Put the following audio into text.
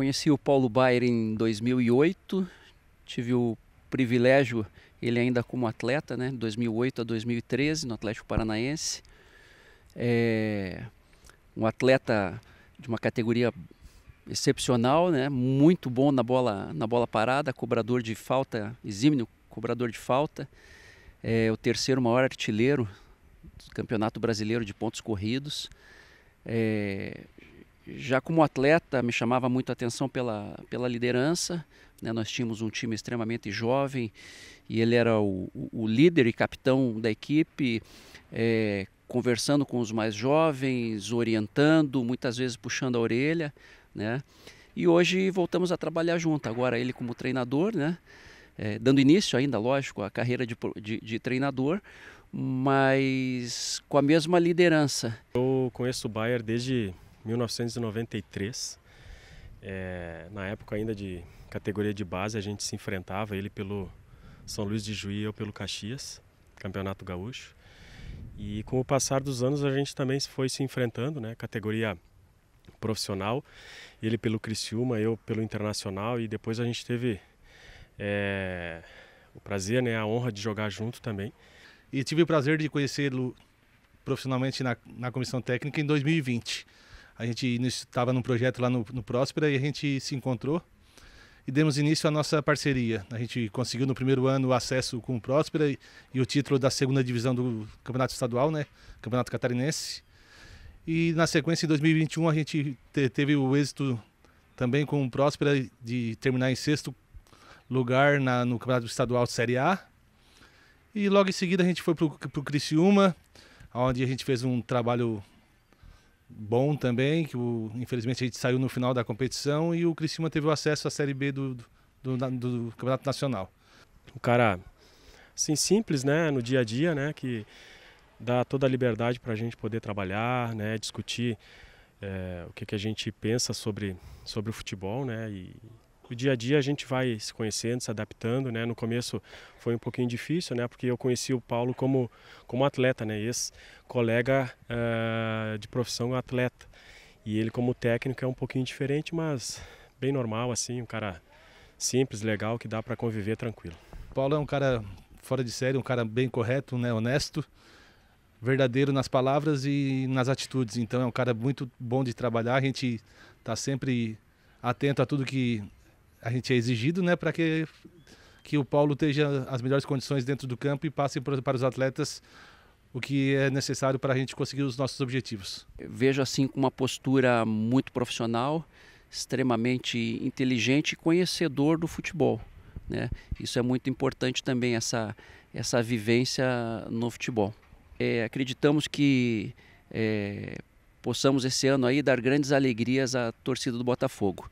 Conheci o Paulo Baier em 2008, tive o privilégio, ele ainda como atleta, né, 2008 a 2013 no Atlético Paranaense. É, um atleta de uma categoria excepcional, né, muito bom na bola, na bola parada, cobrador de falta, exímio cobrador de falta, é o terceiro maior artilheiro do Campeonato Brasileiro de pontos corridos. É, já como atleta me chamava muito a atenção pela, pela liderança. Né? Nós tínhamos um time extremamente jovem e ele era o, o líder e capitão da equipe, é, conversando com os mais jovens, orientando, muitas vezes puxando a orelha. Né? E hoje voltamos a trabalhar junto, agora ele como treinador, né? É, dando início ainda, lógico, à carreira de, de, de treinador, mas com a mesma liderança. Eu conheço o Bayer desde 1993. É, na época ainda de categoria de base, a gente se enfrentava, ele pelo São Luís de Juí e eu pelo Caxias, Campeonato Gaúcho. E com o passar dos anos a gente também foi se enfrentando, né? Categoria profissional, ele pelo Criciúma, eu pelo Internacional e depois a gente teve é, o prazer, né, a honra de jogar junto também. E tive o prazer de conhecê-lo profissionalmente na, na comissão técnica em 2020. A gente estava num projeto lá no, no Próspera e a gente se encontrou e demos início à nossa parceria. A gente conseguiu no primeiro ano o acesso com o Próspera e, e o título da segunda divisão do Campeonato Estadual, né? Campeonato Catarinense. E na sequência, em 2021, a gente te, teve o êxito também com o Próspera de terminar em sexto lugar na, no Campeonato Estadual de Série A. E logo em seguida a gente foi para o Criciúma, onde a gente fez um trabalho bom também, que o, infelizmente a gente saiu no final da competição e o Criciúma teve o acesso à Série B do, do, do, do Campeonato Nacional. O cara, assim, simples, né, no dia a dia, né, que dá toda a liberdade para a gente poder trabalhar, né, discutir é, o que, que a gente pensa sobre, sobre o futebol, né, e o dia a dia a gente vai se conhecendo, se adaptando, né? No começo foi um pouquinho difícil, né? Porque eu conheci o Paulo como, como atleta, né? esse colega uh, ah, de profissão atleta. E ele como técnico é um pouquinho diferente, mas bem normal, assim, um cara simples, legal, que dá para conviver tranquilo. Paulo é um cara fora de série, um cara bem correto, né? Honesto verdadeiro nas palavras e nas atitudes. Então é um cara muito bom de trabalhar. A gente está sempre atento a tudo que a gente é exigido, né, para que que o Paulo esteja as melhores condições dentro do campo e passe para os atletas o que é necessário para a gente conseguir os nossos objetivos. Eu vejo assim com uma postura muito profissional, extremamente inteligente e conhecedor do futebol. Né? Isso é muito importante também, essa, essa vivência no futebol. É, acreditamos que é, possamos esse ano aí dar grandes alegrias à torcida do Botafogo.